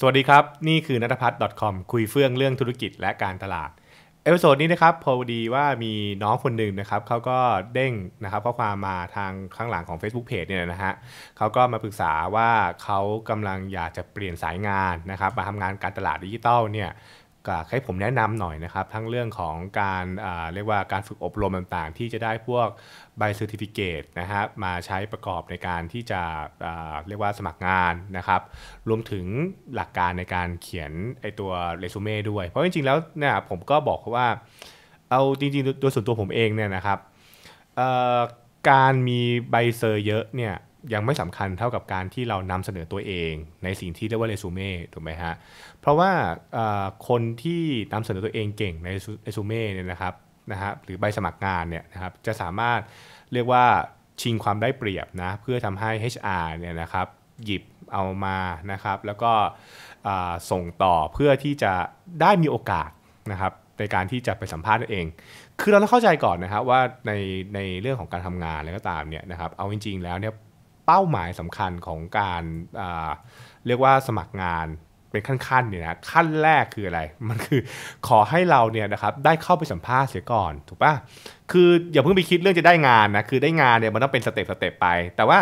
สวัสดีครับนี่คือนัทพัฒน์ .com คุยเฟื่องเรื่องธุรกิจและการตลาด เอพิโซดนี้นะครับพอดีว่ามีน้องคนหนึ่งนะครับเขาก็เด้งนะครับข้อความมาทางข้างหลังของ Facebook Page เนี่ยนะฮะเขาก็มาปรึกษาว่าเขากำลังอยากจะเปลี่ยนสายงานนะครับมาทำงานการตลาดดิจิตอลเนี่ยกให้ผมแนะนำหน่อยนะครับทั้งเรื่องของการเรียกว่าการฝึกอบรมต่างๆที่จะได้พวกใบเซอร์ติฟิเคตนะครับมาใช้ประกอบในการที่จะเรียกว่าสมัครงานนะครับ รวมถึงหลักการในการเขียนไอตัวเรซูเม่ด้วยเพราะจริง ๆ แล้วเนี่ยผมก็บอกว่าเอาจริงๆโดยส่วนตัวผมเองเนี่ยนะครับการมีใบเซอร์เยอะเนี่ยยังไม่สำคัญเท่ากับการที่เรานำเสนอตัวเอง ในสิ่งที่เรียกว่าเรซูเม่ถูกไหมฮะ เพราะว่าคนที่นำเสนอตัวเองเก่งในเรซูเม่เนี่ยนะครับนะฮะหรือใบสมัครงานเนี่ยนะครับจะสามารถเรียกว่าชิงความได้เปรียบนะเพื่อทำให้ HR เนี่ยนะครับหยิบเอามานะครับแล้วก็ส่งต่อเพื่อที่จะได้มีโอกาสนะครับในการที่จะไปสัมภาษณ์ตัวเอง คือเราต้องเข้าใจก่อนนะครับว่าในในเรื่องของการทำงานอะไรก็ตามเนี่ยนะครับเอาจริงๆแล้วเนี่ยเป้าหมายสำคัญของการเรียกว่าสมัครงานเป็นขั้นๆเนี่ยนะขั้นแรกคืออะไรมันคือขอให้เราเนี่ยนะครับได้เข้าไปสัมภาษณ์เสียก่อนถูกปะคืออย่าเพิ่งไปคิดเรื่องจะได้งานนะคือได้งานเนี่ยมันต้องเป็นสเต็ปสเต็ปไป แต่ว่า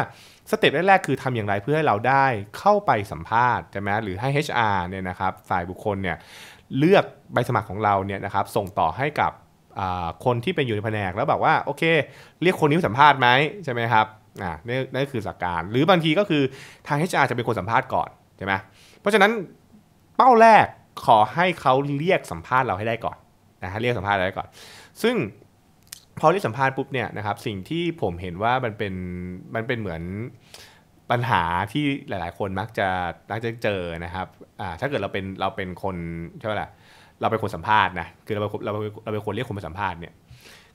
สเต็ปแรกๆคือทำอย่างไรเพื่อให้เราได้เข้าไปสัมภาษณ์ใช่ไหมหรือให้ HR เนี่ยนะครับ ฝ่ายบุคคลเนี่ยเลือกใบสมัครของเราเนี่ยนะครับ ส่งต่อให้กับคนที่เป็นอยู่ในแผนกแล้วบอกว่าโอเค เรียกคนนี้สัมภาษณ์ไหมใช่ไหมครับอ่านี่นั่นคือสักการ หรือบางทีก็คือทาง HR จะเป็นคนสัมภาษณ์ก่อนใช่ไหมเพราะฉะนั้นเป้าแรกขอให้เขาเรียกสัมภาษณ์เราให้ได้ก่อนนะฮะเรียกสัมภาษณ์เราได้ก่อน ซึ่งพอเรียกสัมภาษณ์ปุ๊บเนี่ยนะครับสิ่งที่ผมเห็นว่ามันเป็นมันเป็นเหมือนปัญหาที่หลาย ๆ คนมักจะมักจะเจอนะครับอ่าถ้าเกิดเราเป็นเราเป็นคนใช่ไหมล่ะเราเป็นคนสัมภาษณ์นะคือเราเปเราเปเราเป็นคนเรียกคนมาสัมภาษณ์เนี่ย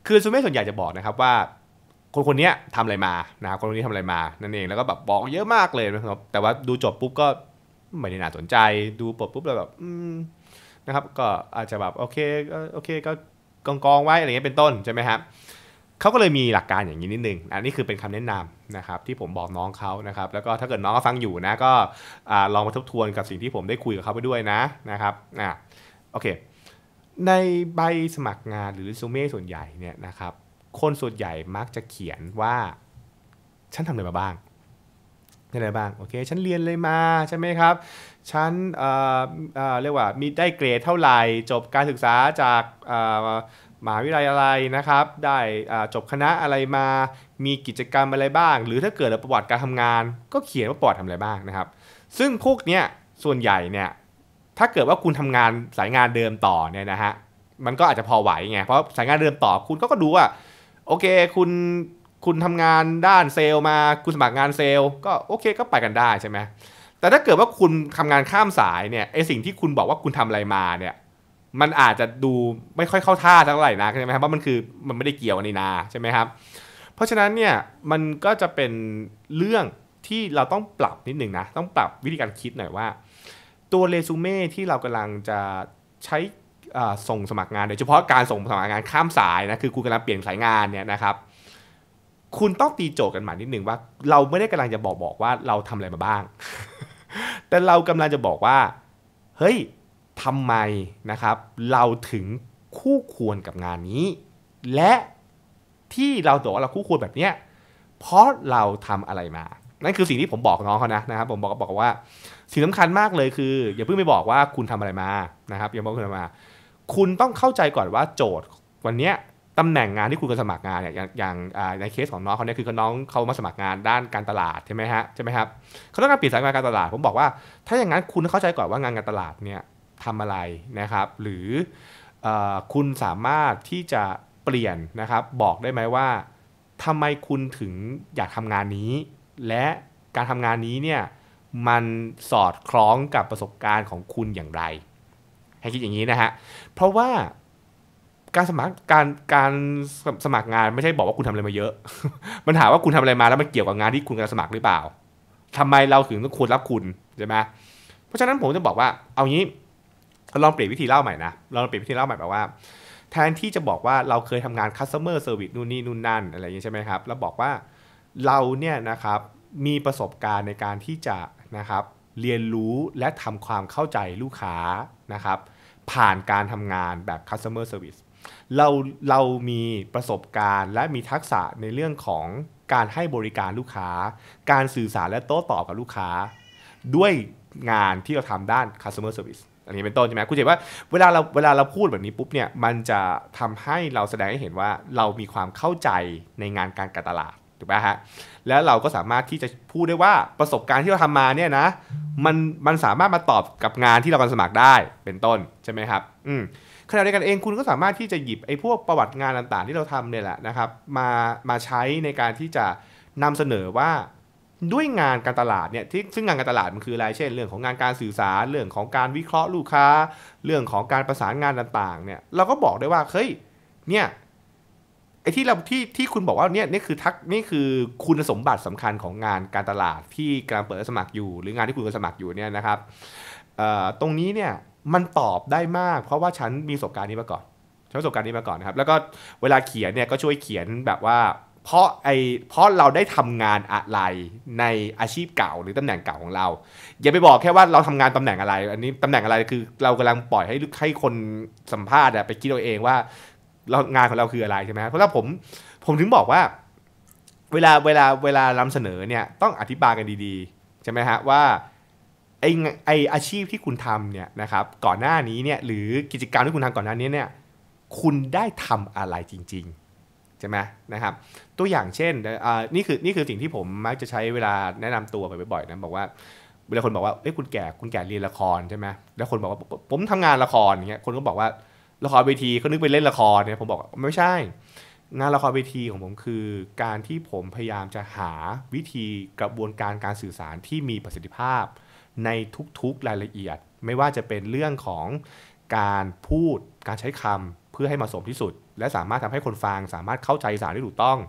คือสุเม่ส่วนใหญ่จะบอกนะครับว่าคนคนนี้ทำอะไรมานะครับคนคนนี้ทำอะไรมานั่นเองแล้วก็แบบบอกเยอะมากเลยนะครับ แต่ว่าดูจบปุ๊บก็ไม่ได้น่าสนใจ ดูปบปุ๊บแล้วแบบนะครับ ก็อาจจะแบบโอเคโอเค ก็กองกองไว้อะไรเงี้ยเป็นต้นใช่ไหมครับเขาก็เลยมีหลักการอย่างนี้นิดนึงอันนี้คือเป็นคำแนะนำนะครับ ที่ผมบอกน้องเขานะครับ แล้วก็ถ้าเกิดน้องฟังอยู่นะ ก็ลองมาทบทวนกับสิ่งที่ผมได้คุยกับเขาไปด้วยนะนะครับอ่าโอเคในใบสมัครงานหรือซูเม่ส่วนใหญ่เนี่ยนะครับคนส่วนใหญ่มักจะเขียนว่าฉันทำอะไรมาบ้างอะไรบ้างโอเคฉันเรียนเลยมาใช่ไหมครับฉันเอ่อเอ่อเรียกว่ามีได้เกรดเท่าไหร่จบการศึกษาจากเอ่อมหาวิทยาลัยอะไรนะครับ ได้จบคณะอะไรมามีกิจกรรมอะไรบ้าง หรือถ้าเกิดประวัติการทำงาน ก็เขียนว่าประวัติทำอะไรบ้างนะครับ ซึ่งพวกเนี้ยส่วนใหญ่เนี่ยถ้าเกิดว่าคุณทำงานสายงานเดิมต่อเนี่ยนะฮะมันก็อาจจะพอไหวไงเพราะสายงานเดิมต่อคุณก็ก็ดูว่าโอเค คุณ คุณทำงานด้านเซลล์มา คุณสมัครงานเซลล์ก็โอเค ก็ไปกันได้ใช่ไหมแต่ถ้าเกิดว่าคุณทำงานข้ามสายเนี่ยไอสิ่งที่คุณบอกว่าคุณทำอะไรมาเนี่ย มันอาจจะดูไม่ค่อยเข้าท่าสักไหร่นะใช่ไหมครับว่ามันคือ มันไม่ได้เกี่ยวนีนาใช่ไหมครับ เพราะฉะนั้นเนี่ย มันก็จะเป็นเรื่องที่เราต้องปรับนิดหนึ่งนะ ต้องปรับวิธีการคิดหน่อยว่า ตัวเรซูเม่ที่เรากำลังจะใช้ส่งสมัครงานโดยเฉพาะการส่งสมัครงานข้ามสายนะคือคุณกำลังเปลี่ยนสายงานเนี่ยนะครับ คุณต้องตีโจทย์กันหมานิดนึงว่า เราไม่ได้กำลังจะบอกบอกว่าเราทำอะไรมาบ้าง แต่เรากำลังจะบอกว่าเฮ้ยทำไมนะครับ เราถึงคู่ควรกับงานนี้ และที่เราบอกว่าเราคู่ควรแบบเนี้ยเพราะเราทำอะไรมา นั่นคือสิ่งที่ผมบอกน้องเขานะนะครับ ผมบอกบอกว่า สิ่งสาคัญมากเลยคืออย่าเพิ่งไปบอกว่าคุณทำอะไรมานะครับอย่าบอกคุณมาคุณต้องเข้าใจก่อนว่าโจทย์ วันนี้ตำแหน่งงานที่คุณจะสมัครงานเนี่ยอย่างในเคสของน้องเขาเนี่ยคือน้องเขามาสมัครงานด้านการตลาดใช่ไหมฮะใช่ไหมครับเขาต้องการปิดสายงานการตลาดผมบอกว่าถ้าอย่างนั้นคุณเข้าใจก่อนว่างานการตลาดเนี่ยทำอะไรนะครับ หรืออคุณสามารถที่จะเปลี่ยนนะครับบอกได้ไหมว่า ทำไมคุณถึงอยากทำงานนี้ และการทำงานนี้เนี่ยมันสอดคล้องกับประสบการณ์ของคุณอย่างไรให้คิดอย่างนี้นะฮะ เพราะว่าการสมัครการการสมัครงานไม่ใช่บอกว่าคุณทำอะไรมาเยอะ มันถามว่าคุณทำอะไรมาแล้วมันเกี่ยวกับงานที่คุณกำลังสมัครหรือเปล่า ทำไมเราถึงต้องควรรับคุณใช่ไหมเพราะฉะนั้นผมจะบอกว่า เอางี้ลองเปลี่ยนวิธีเล่าใหม่นะลองเปลี่ยนวิธีเล่าใหม่แบบว่า แทนที่จะบอกว่าเราเคยทำงาน customer service นู่นนี่นู่นนั่นอะไรอย่างนี้ใช่ไหมครับแล้วบอกว่าเราเนี่ยนะครับ มีประสบการณ์ในการที่จะนะครับเรียนรู้และทำความเข้าใจลูกค้านะครับ ผ่านการทำงานแบบ customer service เราเรามีประสบการณ์และมีทักษะในเรื่องของการให้บริการลูกค้า การสื่อสารและโต้ตอบกับลูกค้า ด้วยงานที่เราทำด้าน customer service อันนี้เป็นต้นใช่ไหมคุณเห็นว่าเวลาเราเวลาเราพูดแบบนี้ปุ๊บเนี่ย มันจะทำให้เราแสดงให้เห็นว่าเรามีความเข้าใจในงานการการตลาดถูกไหมฮะแล้วเราก็สามารถที่จะพูดได้ว่าประสบการณ์ที่เราทำมาเนี่ยนะมันมันสามารถมาตอบกับงานที่เรากำลังสมัครได้เป็นต้นใช่ไหมครับ อืมขณะเดียวกันเองคุณก็สามารถที่จะหยิบไอ้พวกประวัติงานต่างๆ ที่เราทำเนี่ยแหละนะครับมามาใช้ในการที่จะนำเสนอว่าด้วยงานการตลาดเนี่ยที่ซึ่งงานการตลาดมันคืออะไรเช่น เรื่องของงานการสื่อสาร เรื่องของการวิเคราะห์ลูกค้า เรื่องของการประสานงานต่างๆเนี่ย เราก็บอกได้ว่าเฮ้ยเนี่ยไอ้ที่เราที่ที่คุณบอกว่าเนี่ยนี่คือทักนี่คือคุณสมบัติสำคัญของงานการตลาดที่กำลังเปิดสมัครอยู่ หรืองานที่คุณกำลังสมัครอยู่เนี่ยนะครับตรงนี้เนี่ยมันตอบได้มากเพราะว่าฉันมีประสบการณ์นี้มาก่อนฉันประสบการณ์นี้มาก่อนนะครับแล้วก็เวลาเขียนเนี่ยก็ช่วยเขียนแบบว่าเพราะไอเพราะเราได้ทำงานอะไรในอาชีพเก่าหรือตำแหน่งเก่าของเรา อย่าไปบอกแค่ว่าเราทำงานตำแหน่งอะไรอันนี้ตำแหน่งอะไรคือ เรากำลังปล่อยให้ให้คนสัมภาษณ์ไปคิดเอาเองว่าเรางานของเราคืออะไรใช่ไหมเพราะถ้าผมผมถึงบอกว่าเวลาเวลาเวลานำเสนอเนี่ยต้องอธิบายกันดีๆใช่ไหมฮะว่าไอไออาชีพที่คุณทำเนี่ยนะครับก่อนหน้านี้เนี่ยหรือกิจกรรมที่คุณทำก่อนหน้านี้เนี่ยคุณได้ทำอะไรจริงๆใช่ไหมนะครับ ตัวอย่างเช่นนี่คือนี่คือสิ่งที่ผมมักจะใช้เวลาแนะนำตัวไปบ่อยๆนะบอกว่าเวลาคนบอกว่าเอ้ยคุณแก่คุณแก่เรียนละครใช่ไหมแล้วคนบอกว่าผมทำงานละครอย่างเงี้ยคนก็บอกว่าละครเวทีเขานึกไปเล่นละครเนี่ยผมบอกไม่ใช่งานละครเวทีของผมคือ การที่ผมพยายามจะหาวิธีกระบวนการการสื่อสารที่มีประสิทธิภาพในทุกๆรายละเอียด ไม่ว่าจะเป็นเรื่องของการพูดการใช้คำเพื่อให้เหมาะสมที่สุด และสามารถทำให้คนฟังสามารถเข้าใจสารได้ถูกต้อง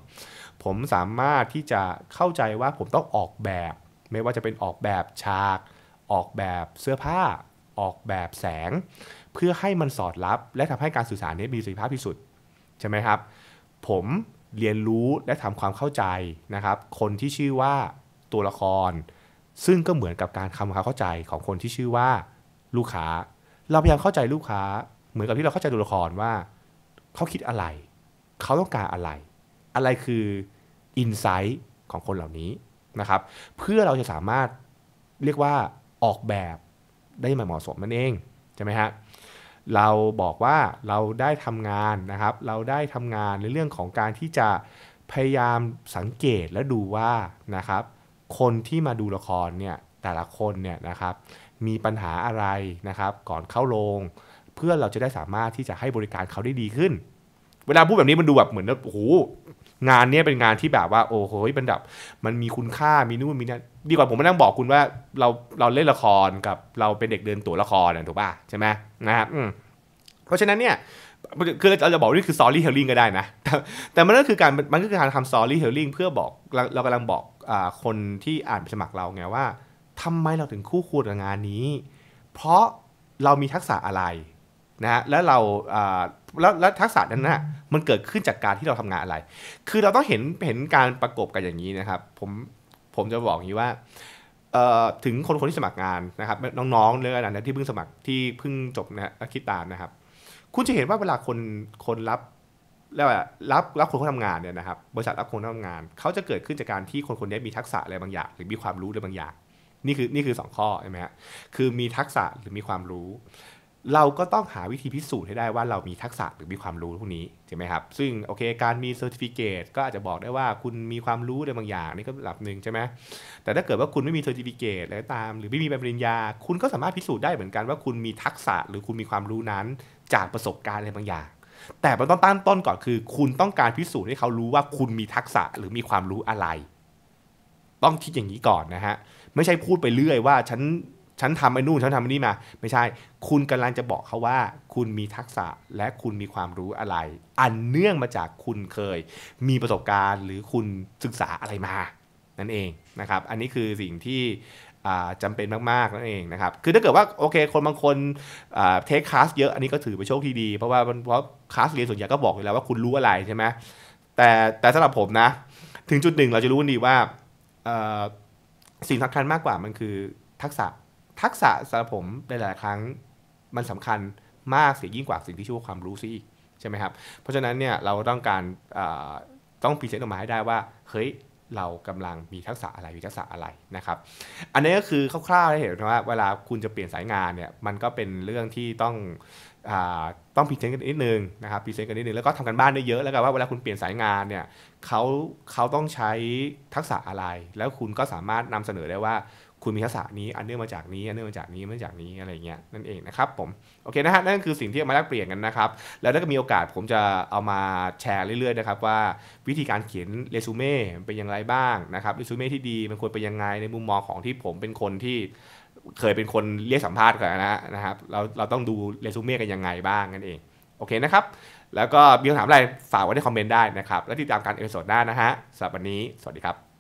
ผมสามารถที่จะเข้าใจว่าผมต้องออกแบบ ไม่ว่าจะเป็นออกแบบฉาก ออกแบบเสื้อผ้าออกแบบแสงเพื่อให้มันสอดรับและทำให้การสื่อสารนี้มีประสิทธิภาพที่สุดใช่ไหมครับ ผมเรียนรู้และทำความเข้าใจนะครับ คนที่ชื่อว่าตัวละคร ซึ่งก็เหมือนกับการทำความเข้าใจของคนที่ชื่อว่าลูกค้า เราพยายามเข้าใจลูกค้า เหมือนกับที่เราเข้าใจตัวละครว่า เขาคิดอะไร เขาต้องการอะไร อะไรคืออินไซต์ของคนเหล่านี้นะครับ เพื่อเราจะสามารถเรียกว่าออกแบบได้มาเหมาะสมมันเองใช่ไหมฮะเราบอกว่าเราได้ทำงานนะครับ เราได้ทำงานในเรื่องของการที่จะพยายามสังเกตและดูว่านะครับ คนที่มาดูละครเนี่ยแต่ละคนเนี่ยนะครับ มีปัญหาอะไรนะครับก่อนเข้าโรงเพื่อเราจะได้สามารถที่จะให้บริการเขาได้ดีขึ้น เวลาพูดแบบนี้มันดูแบบเหมือนโอ้โหงานนี้เป็นงานที่แบบว่าโอ้โหเป็นับบมันมีคุณค่า มีนู่นมีนั่นดีกว่าผมไม่ต้องบอกคุณว่าเราเราเล่นละครกับเราเป็นเด็กเดินตัวละครนะถูกป่ะใช่ไหมนะครับเพราะฉะนั้นเนี่ยคือเราจะบอกนี่คือ s อ o r y เ e ล l i n g ก็ได้นะ แต่แต่มันก็คือการมันก็คือการทำ s อ o r y เ e ล l i n g เพื่อบอกเรากำลังบอกอคนที่อ่านสมัครเราไงว่าทำไมเราถึงคู่ควรกับงานนี้ เพราะเรามีทักษะอะไรนะฮะแล้วเราแล้วทักษะนั้นนะมันเกิดขึ้นจากการที่เราทำงานอะไร คือเราต้องเห็นเห็นการประกบกันอย่างนี้นะครับ ผมผมจะบอกอย่างนี้ว่าถึงคนคนที่สมัครงานนะครับ น้องๆเรื่องนั้นที่เพิ่งสมัครที่เพิ่งจบนะคิดตามนะครับ คุณจะเห็นว่าเวลาคนคนรับแล้วรับรับคนเขาทำงานเนี่ยนะครับบริษัทรับคนทำงาน เขาจะเกิดขึ้นจากการที่คนคนนี้มีทักษะอะไรบางอย่าง หรือมีความรู้อะไรบางอย่างนี่คือนี่คือ2ข้อใช่ไหมฮะคือมีทักษะหรือมีความรู้เราก็ต้องหาวิธีพิสูจน์ให้ได้ว่าเรามีทักษะหรือมีความรู้พวกนี้ใช่ไหมครับ ซึ่งโอเค การมีเซอร์ติฟิเคตก็อาจจะบอกได้ว่าคุณมีความรู้ในบางอย่างนี่ก็ระดับหนึ่งใช่ไหมแต่ถ้าเกิดว่าคุณไม่มีเซอร์ติฟิเคตอะไรตาม หรือไม่มีใบปริญญา คุณก็สามารถพิสูจน์ได้เหมือนกันว่าคุณมีทักษะหรือคุณมีความรู้นั้น จากประสบการณ์อะไรบางอย่าง แต่มันต้องตั้งต้นก่อนคือ คุณต้องการพิสูจน์ให้เขารู้ว่าคุณมีทักษะหรือมีความรู้อะไร ต้องคิดอย่างนี้ก่อนนะฮะไม่ใช่พูดไปเรื่อยว่า ฉันฉันทำไอ้นู่นฉันทำไอ้นี่มา ไม่ใช่ คุณกาลังจะบอกเขาว่า คุณมีทักษะและคุณมีความรู้อะไร อันเนื่องมาจากคุณเคยมีประสบการณ์ หรือคุณศึกษาอะไรมา นั่นเองนะครับ อันนี้คือสิ่งที่จำเป็นมากๆนั่นเองนะครับ คือถ้าเกิดว่า โอเค คนบางคนเทคคลาสเยอะ อันนี้ก็ถือเป็นโชคที่ดี เพราะว่าเพราะคลาสเรียนส่วนใหญ่ก็บอกอยู่แล้วว่าคุณรู้อะไรใช่ไหมแต่แต่สำหรับผมนะถึงจุดหนึ่ง เราจะรู้ดีว่าสิ่งสำคัญมากกว่ามันคือทักษะทักษะสำหรับผม ในหลายครั้งมันสำคัญมากเสียยิ่งกว่าสิ่งที่ชื่อว่าความรู้ซิใช่ไหมครับเพราะฉะนั้นเนี่ยเราต้องการต้องพิีเซนต์ออกมาให้ได้ว่าเฮ้ยเรากำลังมีทักษะอะไรมีทักษะอะไรนะครับ อันนี้ก็คือคร่าวๆได้เห็นว่าเวลาคุณจะเปลี่ยนสายงานเนี่ยมันก็เป็นเรื่องที่ต้องอต้องพิีเซนต์กันนิดนึงนะครับพิีเซนต์กันนิดนึงแล้วก็ทำกันบ้านได้เยอะแล้วก็ว่าเวลาคุณเปลี่ยนสายงานเนี่ยเขาเขาต้องใช้ทักษะอะไร แล้วคุณก็สามารถนำเสนอได้ว่าคุณมีทักษะนี้อันเนื่องมาจากนี้อันเนื่องมาจากนี้มาจากนี้อะไรเงี้ยนั่นเองนะครับผมโอเคนะฮะนั่นคือสิ่งที่มาแลกเปลี่ยนกันนะครับ แล้วถ้ากมีโอกาสผมจะเอามาแชร์เรื่อย ๆนะครับ ว่าวิธีการเขียนเรซูเม่เป็นอย่างไรบ้างนะครับเรซูเม่ที่ดีมันควรเป็นยังไงในมุมมองของที่ผมเป็นคนที่เคยเป็นคนเรียกสัมภาษณ์กันนะนะครับ เราเราต้องดูเรซูเม่กันยังไงบ้างนั่นเองโอเคนะครับ แล้วก็มีคำถามอะไรฝากไว้ในคอมเมนต์ได้นะครับ และติดตามการเอพิโซดหน้านะฮะสำหรับวันนี้สวัสดีครับ